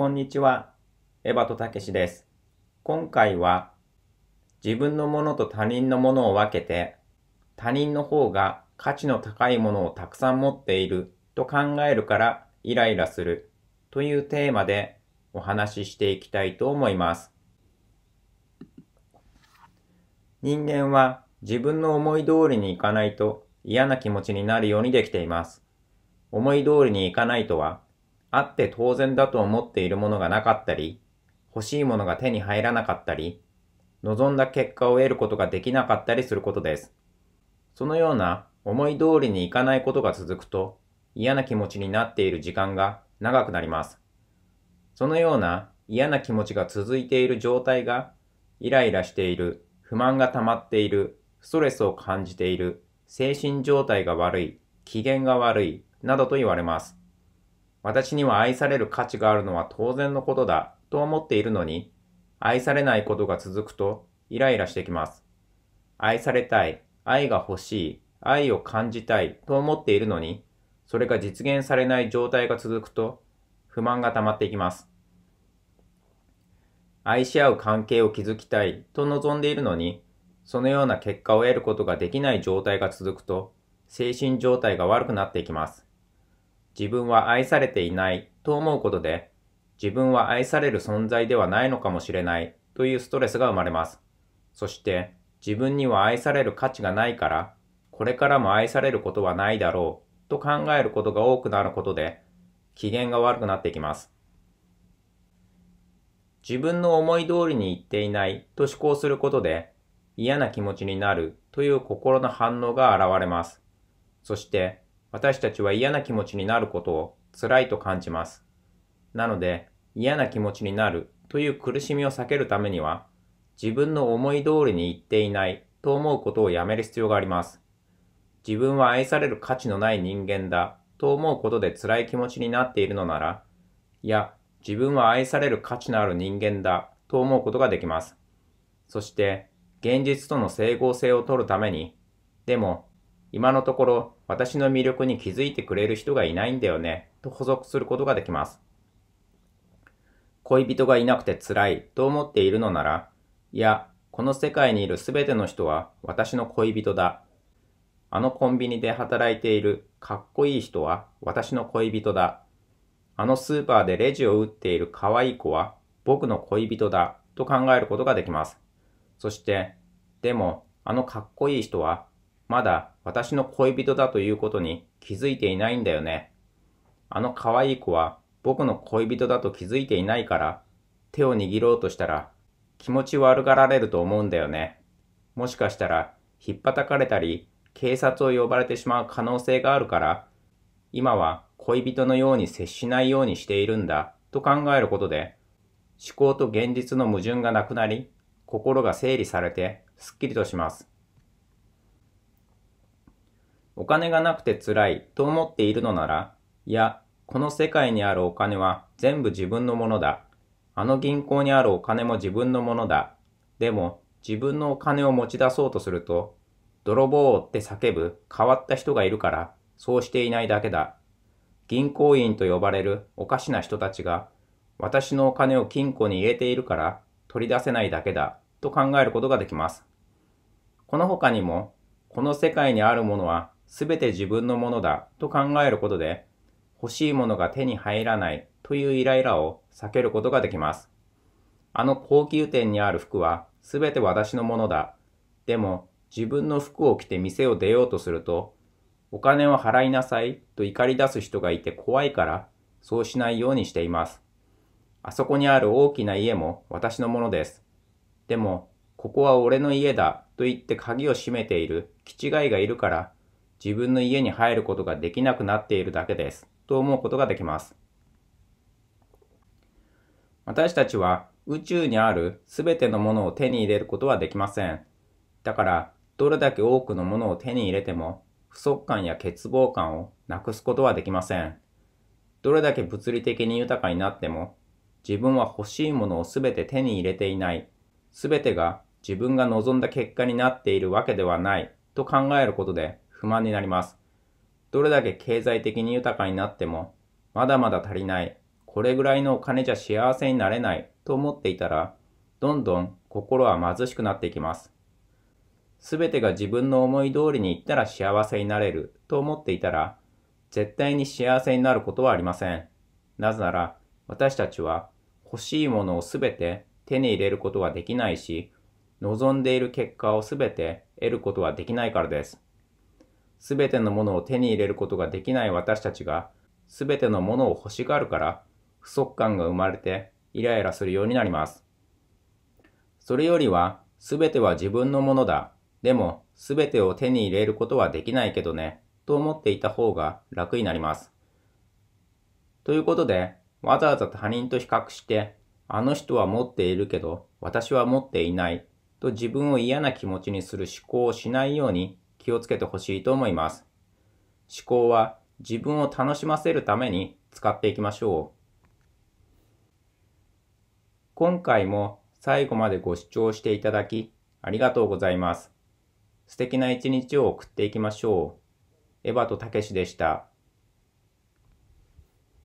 こんにちは。エバとたけしです。今回は自分のものと他人のものを分けて他人の方が価値の高いものをたくさん持っていると考えるからイライラするというテーマでお話ししていきたいと思います。人間は自分の思い通りにいかないと嫌な気持ちになるようにできています。思い通りにいかないとはあって当然だと思っているものがなかったり、欲しいものが手に入らなかったり、望んだ結果を得ることができなかったりすることです。そのような思い通りにいかないことが続くと嫌な気持ちになっている時間が長くなります。そのような嫌な気持ちが続いている状態がイライラしている、不満が溜まっている、ストレスを感じている、精神状態が悪い、機嫌が悪い、などと言われます。私には愛される価値があるのは当然のことだと思っているのに、愛されないことが続くとイライラしてきます。愛されたい、愛が欲しい、愛を感じたいと思っているのに、それが実現されない状態が続くと不満が溜まっていきます。愛し合う関係を築きたいと望んでいるのに、そのような結果を得ることができない状態が続くと、精神状態が悪くなっていきます。自分は愛されていないと思うことで、自分は愛される存在ではないのかもしれないというストレスが生まれます。そして、自分には愛される価値がないから、これからも愛されることはないだろうと考えることが多くなることで、機嫌が悪くなってきます。自分の思い通りに言っていないと思考することで、嫌な気持ちになるという心の反応が現れます。そして、私たちは嫌な気持ちになることを辛いと感じます。なので、嫌な気持ちになるという苦しみを避けるためには、自分の思い通りに言っていないと思うことをやめる必要があります。自分は愛される価値のない人間だと思うことで辛い気持ちになっているのなら、いや、自分は愛される価値のある人間だと思うことができます。そして、現実との整合性を取るために、でも今のところ私の魅力に気づいてくれる人がいないんだよねと補足することができます。恋人がいなくて辛いと思っているのなら、いや、この世界にいるすべての人は私の恋人だ。あのコンビニで働いているかっこいい人は私の恋人だ。あのスーパーでレジを打っているかわいい子は僕の恋人だと考えることができます。そして、でも、あのかっこいい人はまだ私の恋人だということに気づいていないんだよね。あの可愛い子は僕の恋人だと気づいていないから、手を握ろうとしたら気持ち悪がられると思うんだよね。もしかしたら、ひっぱたかれたり、警察を呼ばれてしまう可能性があるから、今は恋人のように接しないようにしているんだと考えることで、思考と現実の矛盾がなくなり、心が整理されてすっきりとします。お金がなくて辛いと思っているのなら、いや、この世界にあるお金は全部自分のものだ。あの銀行にあるお金も自分のものだ。でも、自分のお金を持ち出そうとすると、泥棒って叫ぶ変わった人がいるから、そうしていないだけだ。銀行員と呼ばれるおかしな人たちが、私のお金を金庫に入れているから取り出せないだけだと考えることができます。この他にも、この世界にあるものはすべて自分のものだと考えることで、欲しいものが手に入らないというイライラを避けることができます。あの高級店にある服はすべて私のものだ。でも自分の服を着て店を出ようとすると、お金を払いなさいと怒り出す人がいて怖いから、そうしないようにしています。あそこにある大きな家も私のものです。でも、ここは俺の家だと言って鍵を閉めている気違いがいるから、自分の家に入ることができなくなっているだけです、と思うことができます。私たちは宇宙にある全てのものを手に入れることはできません。だから、どれだけ多くのものを手に入れても、不足感や欠乏感をなくすことはできません。どれだけ物理的に豊かになっても、自分は欲しいものを全て手に入れていない、全てが自分が望んだ結果になっているわけではないと考えることで不満になります。どれだけ経済的に豊かになっても、まだまだ足りない、これぐらいのお金じゃ幸せになれないと思っていたら、どんどん心は貧しくなっていきます。すべてが自分の思い通りにいったら幸せになれると思っていたら、絶対に幸せになることはありません。なぜなら、私たちは欲しいものをすべて手に入れることはできないし、望んでいる結果をすべて得ることはできないからです。すべてのものを手に入れることができない私たちが、すべてのものを欲しがるから、不足感が生まれてイライラするようになります。それよりは、すべては自分のものだ。でも、すべてを手に入れることはできないけどね、と思っていた方が楽になります。ということで、わざわざ他人と比較して、あの人は持っているけど、私は持っていない、と自分を嫌な気持ちにする思考をしないように気をつけてほしいと思います。思考は自分を楽しませるために使っていきましょう。今回も最後までご視聴していただきありがとうございます。素敵な一日を送っていきましょう。エヴァとたけしでした。